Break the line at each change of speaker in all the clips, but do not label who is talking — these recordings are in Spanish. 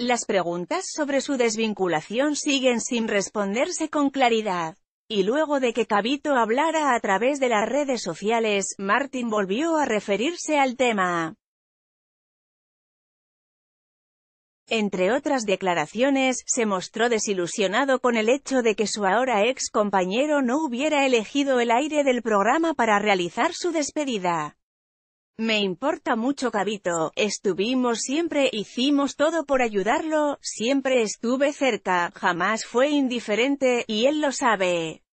Las preguntas sobre su desvinculación siguen sin responderse con claridad. Y luego de que Cabito hablara a través de las redes sociales, Martin volvió a referirse al tema. Entre otras declaraciones, se mostró desilusionado con el hecho de que su ahora ex compañero no hubiera elegido el aire del programa para realizar su despedida. Me importa mucho cabito, estuvimos siempre, hicimos todo por ayudarlo, siempre estuve cerca, jamás fue indiferente, y él lo sabe.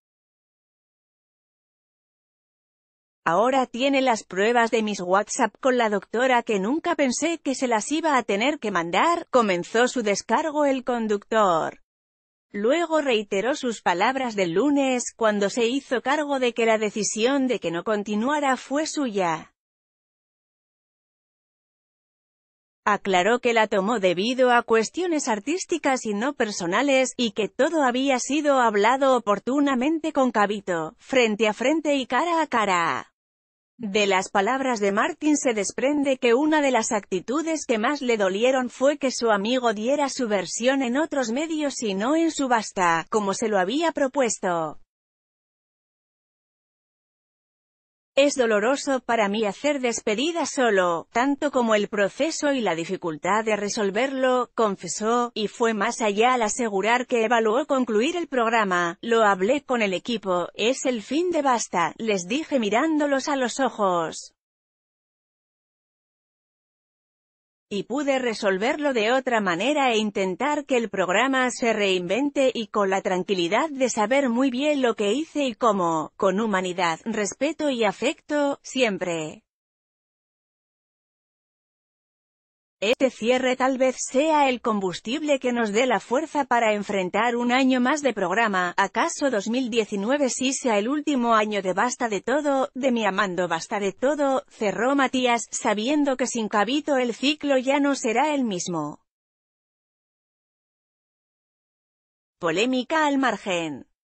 Ahora tiene las pruebas de mis WhatsApp con la doctora que nunca pensé que se las iba a tener que mandar, comenzó su descargo el conductor. Luego reiteró sus palabras del lunes, cuando se hizo cargo de que la decisión de que no continuara fue suya. Aclaró que la tomó debido a cuestiones artísticas y no personales, y que todo había sido hablado oportunamente con Cabito, frente a frente y cara a cara. De las palabras de Martin se desprende que una de las actitudes que más le dolieron fue que su amigo diera su versión en otros medios y no en subasta, como se lo había propuesto. Es doloroso para mí hacer despedida solo, tanto como el proceso y la dificultad de resolverlo, confesó, y fue más allá al asegurar que evaluó concluir el programa, lo hablé con el equipo, es el fin de basta, les dije mirándolos a los ojos. y pude resolverlo de otra manera e intentar que el programa se reinvente y con la tranquilidad de saber muy bien lo que hice y cómo, con humanidad, respeto y afecto, siempre. Este cierre tal vez sea el combustible que nos dé la fuerza para enfrentar un año más de programa, acaso 2019 sí sea el último año de Basta de Todo, de mi amando Basta de Todo, cerró Matías, sabiendo que sin Cabito el ciclo ya no será el mismo. Polémica al margen